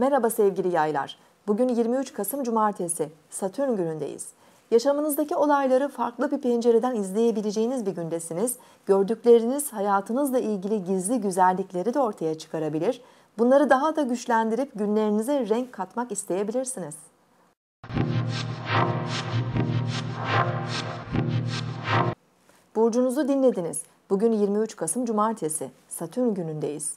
Merhaba sevgili yaylar. Bugün 23 Kasım Cumartesi, Satürn günündeyiz. Yaşamınızdaki olayları farklı bir pencereden izleyebileceğiniz bir gündesiniz. Gördükleriniz hayatınızla ilgili gizli güzellikleri de ortaya çıkarabilir. Bunları daha da güçlendirip günlerinize renk katmak isteyebilirsiniz. Burcunuzu dinlediniz. Bugün 23 Kasım Cumartesi, Satürn günündeyiz.